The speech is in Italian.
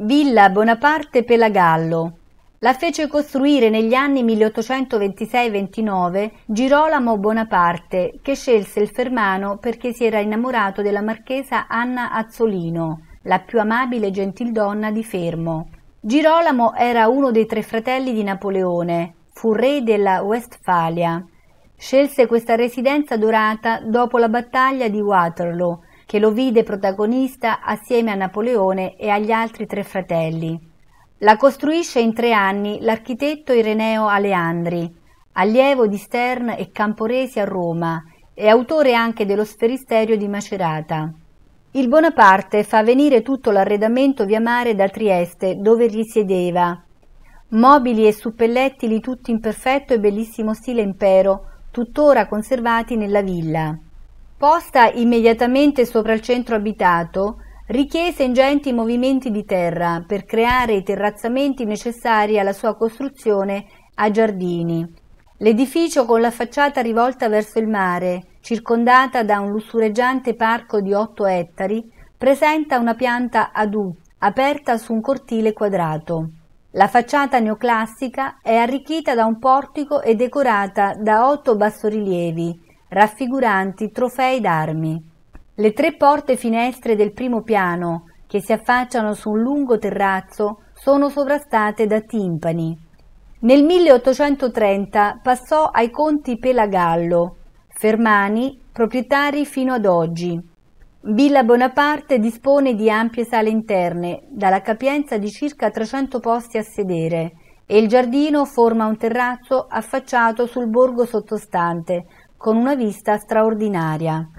Villa Bonaparte Pelagallo. La fece costruire negli anni 1826-29 Girolamo Bonaparte, che scelse il Fermano perché si era innamorato della marchesa Anna Azzolino, la più amabile gentildonna di Fermo. Girolamo era uno dei tre fratelli di Napoleone, fu re della Westfalia. Scelse questa residenza dorata dopo la battaglia di Waterloo che lo vide protagonista assieme a Napoleone e agli altri tre fratelli. La costruisce in tre anni l'architetto Ireneo Aleandri, allievo di Stern e Camporesi a Roma e autore anche dello sferisterio di Macerata. Il Bonaparte fa venire tutto l'arredamento via mare da Trieste, dove risiedeva. Mobili e suppellettili tutti in perfetto e bellissimo stile impero, tuttora conservati nella villa. Posta immediatamente sopra il centro abitato, richiese ingenti movimenti di terra per creare i terrazzamenti necessari alla sua costruzione a giardini. L'edificio con la facciata rivolta verso il mare, circondata da un lussureggiante parco di 8 ettari, presenta una pianta ad U aperta su un cortile quadrato. La facciata neoclassica è arricchita da un portico e decorata da otto bassorilievi raffiguranti trofei d'armi. Le tre porte finestre del primo piano, che si affacciano su un lungo terrazzo, sono sovrastate da timpani. Nel 1830 passò ai conti Pelagallo, Fermani, proprietari fino ad oggi. Villa Bonaparte dispone di ampie sale interne, dalla capienza di circa 300 posti a sedere, e il giardino forma un terrazzo affacciato sul borgo sottostante, con una vista straordinaria.